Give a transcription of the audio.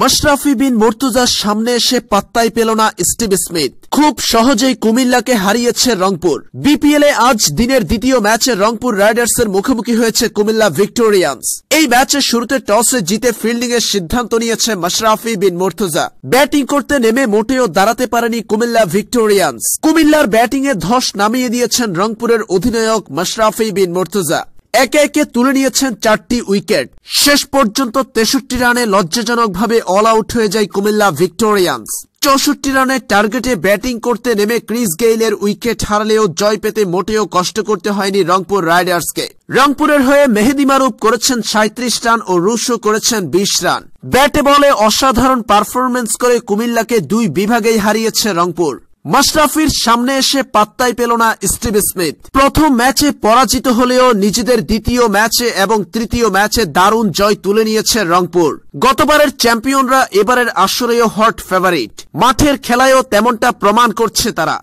মাশরাফি বিন মর্তুজার সামনে এসে পাত্তাই পেল না স্টিভ স্মিথ খুব সহজেই কুমিল্লাকে হারিয়েছে রংপুর বিপিএল এ আজ দিনের দ্বিতীয় ম্যাচে রংপুর রাইডার্স এর মুখোমুখি হয়েছে কুমিল্লা ভিক্টোরিয়ান্স এই ম্যাচে শুরুতে টসে জিতে ফিল্ডিং এর সিদ্ধান্ত নিয়েছে মাশরাফি বিন মর্তুজা ব্যাটিং করতে নেমে মোটেও দাঁড়াতে পারেনি কুমিল্লা ভিক্টোরিয়ান্স কুমিল্লার ব্যাটিং এ ধস নামিয়ে দিয়েছেন রংপুরের অধিনায়ক মাশরাফি বিন মর্তুজা একে একে তুলে নিয়েছেন চারটি উইকেট শেষ পর্যন্ত তেষট্টি রানে লজ্জাজনকভাবে অল আউট হয়ে যায় কুমিল্লা ভিক্টোরিয়ান্স চৌষট্টি রানের টার্গেটে ব্যাটিং করতে নেমে ক্রিস গেইলের উইকেট হারালেও জয় পেতে মোটেও কষ্ট করতে হয়নি রংপুর রাইডার্সকে রংপুরের হয়ে মেহেদি মারুপ করেছেন সাঁত্রিশ রান ও রুশো করেছেন বিশ রান ব্যাটে বলে অসাধারণ পারফরমেন্স করে কুমিল্লাকে দুই বিভাগেই হারিয়েছে রংপুর মাশরাফির সামনে এসে পাত্তাই পেল না স্টিভ স্মিথ প্রথম ম্যাচে পরাজিত হলেও নিজেদের দ্বিতীয় ম্যাচে এবং তৃতীয় ম্যাচে দারুণ জয় তুলে নিয়েছে রংপুর গতবারের চ্যাম্পিয়নরা এবারের আশ্রয় হট ফেভারিট মাঠের খেলায়ও তেমনটা প্রমাণ করছে তারা